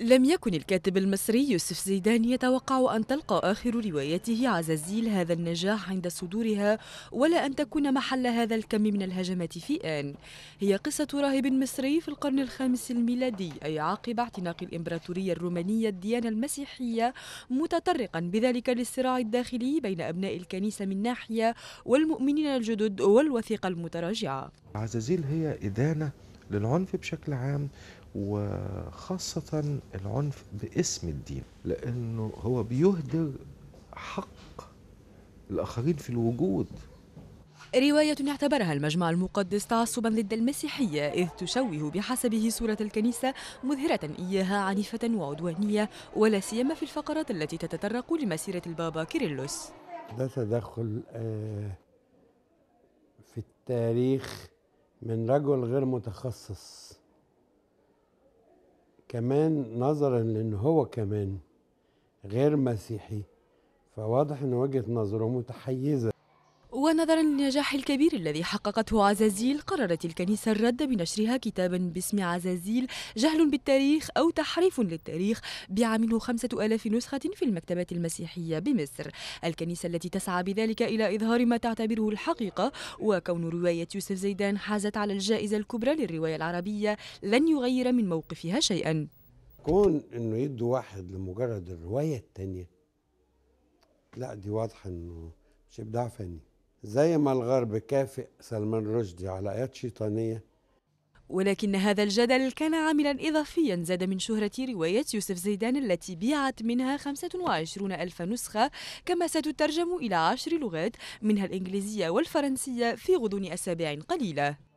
لم يكن الكاتب المصري يوسف زيدان يتوقع أن تلقى آخر روايته عزازيل هذا النجاح عند صدورها ولا أن تكون محل هذا الكم من الهجمات في آن هي قصة راهب مصري في القرن الخامس الميلادي أي عقب اعتناق الإمبراطورية الرومانية الديانة المسيحية متطرقا بذلك للصراع الداخلي بين أبناء الكنيسة من ناحية والمؤمنين الجدد والوثيقة المتراجعة عزازيل هي إدانة للعنف بشكل عام وخاصة العنف باسم الدين لأنه هو بيهدر حق الآخرين في الوجود رواية اعتبرها المجمع المقدس تعصبا ضد المسيحية إذ تشوه بحسبه صورة الكنيسة مظهرة إياها عنيفة وعدوانية ولا سيما في الفقرات التي تتطرق لمسيرة البابا كيرلس ده تدخل آه، في التاريخ من رجل غير متخصص كمان نظرا لان هو كمان غير مسيحي فواضح ان وجهه نظره متحيزه ونظرا للنجاح الكبير الذي حققته عزازيل قررت الكنيسة الرد بنشرها كتابا باسم عزازيل جهل بالتاريخ أو تحريف للتاريخ باع منه خمسة ألاف نسخة في المكتبات المسيحية بمصر الكنيسة التي تسعى بذلك إلى إظهار ما تعتبره الحقيقة وكون رواية يوسف زيدان حازت على الجائزة الكبرى للرواية العربية لن يغير من موقفها شيئا كون انه يدوا واحد لمجرد الروايه الثانيه لا دي واضحه انه مش ابداع فني زي ما الغرب كافئ سلمان رشدي على آيات شيطانية ولكن هذا الجدل كان عاملا إضافيا زاد من شهرة رواية يوسف زيدان التي بيعت منها 25 ألف نسخة كما ستترجم إلى عشر لغات منها الإنجليزية والفرنسية في غضون أسابيع قليلة